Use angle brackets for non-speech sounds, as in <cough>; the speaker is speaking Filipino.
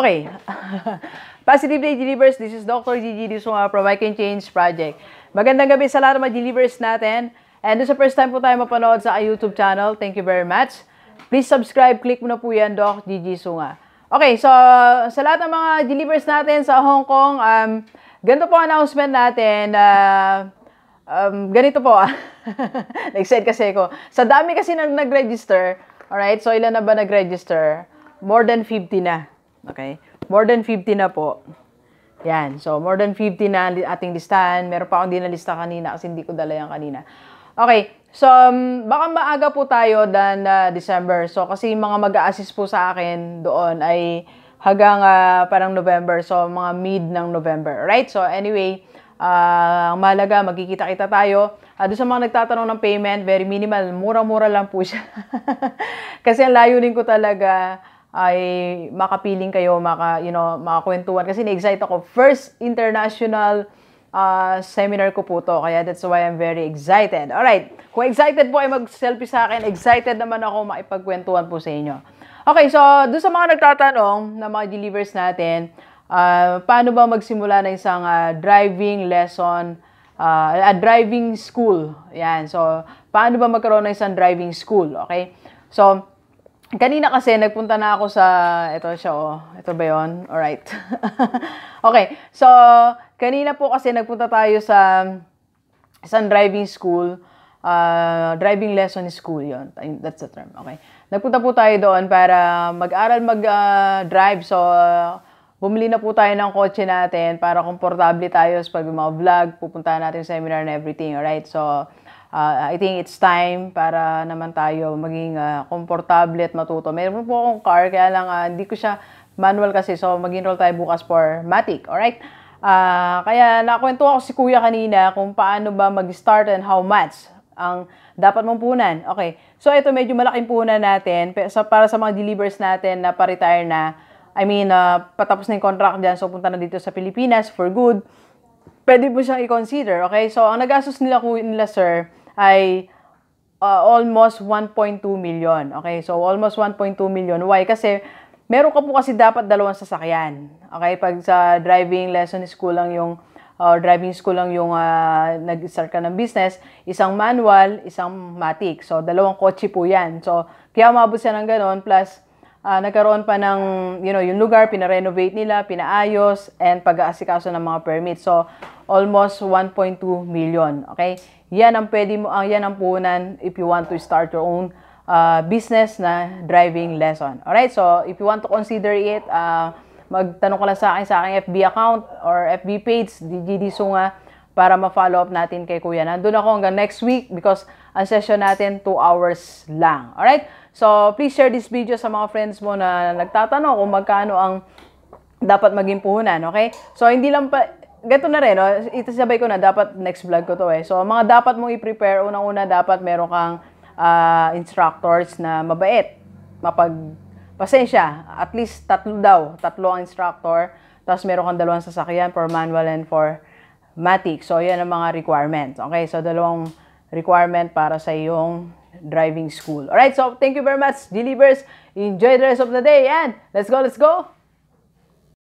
Okay. <laughs> Positive Positively Delivers, this is Dr. Gigi Disuma from I Can Change Project. Magandang gabi sa lahat ng mga delivers natin. And this is the first time po tayo mapanood sa YouTube channel, thank you very much. Please subscribe, click mo na po yan, Doc Gigi Sunga. Okay, so sa lahat ng mga delivers natin sa Hong Kong, um, ganito po announcement natin. Uh, um, ganito po. <laughs> Nag-said kasi ako. Sa dami kasi nang nag-register, alright, so ilan na ba nag-register? More than 50 na. Okay? More than 50 na po. Yan. So, more than 50 na ating listahan. Meron pa akong dinalista kanina kasi hindi ko dala yan kanina. Okay. So, um, baka maaga po tayo than uh, ah, December. So, kasi mga mag assist po sa akin doon ay hanggang uh, parang November. So, mga mid ng November. Right? So, anyway, uh, ang mahalaga, magkikita-kita tayo. Uh, doon sa mga nagtatanong ng payment, very minimal. Mura-mura lang po siya. <laughs> kasi ang layo din ko talaga ay makapiling kayo, maka, you know, makakwentuhan. Kasi na-excite ako. First international uh, seminar ko po to. Kaya that's why I'm very excited. Alright, kung excited po ay mag-selfie sa akin, excited naman ako makipagkwentuhan po sa inyo. Okay, so do sa mga nagtatanong na mga delivers natin, uh, paano ba magsimula ng isang uh, driving lesson, uh, a driving school? Yan, so paano ba magkaroon ng isang driving school? Okay, so Kanina kasi nagpunta na ako sa ito siya oh. Ito ba 'yon? All right. <laughs> okay. So, kanina po kasi nagpunta tayo sa isang driving school, uh, driving lesson school 'yon. That's the term. Okay. Nagpunta po tayo doon para mag-aral mag-drive. Uh, so, uh, bumili na po tayo ng kotse natin para komportable tayo sa pag vlog, pupunta natin seminar and everything. All right. So, Uh, I think it's time para naman tayo maging uh, at matuto. Meron po akong car, kaya lang uh, hindi ko siya manual kasi. So, mag-enroll tayo bukas for Matic. Alright? Uh, kaya nakwento ako si Kuya kanina kung paano ba mag-start and how much ang dapat mong punan. Okay. So, ito medyo malaking punan natin sa, para sa mga delivers natin na pa-retire na. I mean, uh, patapos na yung contract dyan. So, punta na dito sa Pilipinas for good. Pwede mo siyang i-consider. Okay. So, ang nagastos nila, nila sir, ay uh, almost 1.2 million. Okay, so almost 1.2 million. Why? Kasi meron ka po kasi dapat dalawang sasakyan. Okay, pag sa driving lesson school lang yung or driving school lang yung uh, nag-start ka ng business, isang manual, isang matic. So, dalawang kotse po yan. So, kaya umabot siya ng ganun. Plus, uh, nagkaroon pa ng, you know, yung lugar, pinarenovate nila, pinaayos, and pag-aasikaso ng mga permit. So, almost 1.2 million. Okay? Yan ang pwede mo, ang ah, yan ang puhunan if you want to start your own uh, business na driving lesson. all right so if you want to consider it, uh, magtanong ka lang sa akin sa aking FB account or FB page, DGD Sunga, para ma-follow up natin kay Kuya. Nandun ako hanggang next week because ang session natin 2 hours lang. Alright? So, please share this video sa mga friends mo na nagtatanong kung magkano ang dapat maging puhunan, okay? So, hindi lang pa, Ganito na rin, no? itasabay ko na, dapat next vlog ko to eh. So, mga dapat mong i-prepare, unang-una dapat meron kang uh, instructors na mabait, mapag pasensya, at least tatlo daw, tatlo ang instructor, tapos meron kang dalawang sasakyan for manual and for matic. So, yan ang mga requirements. Okay, so dalawang requirement para sa iyong driving school. Alright, so thank you very much, Delivers. Enjoy the rest of the day and let's go, let's go!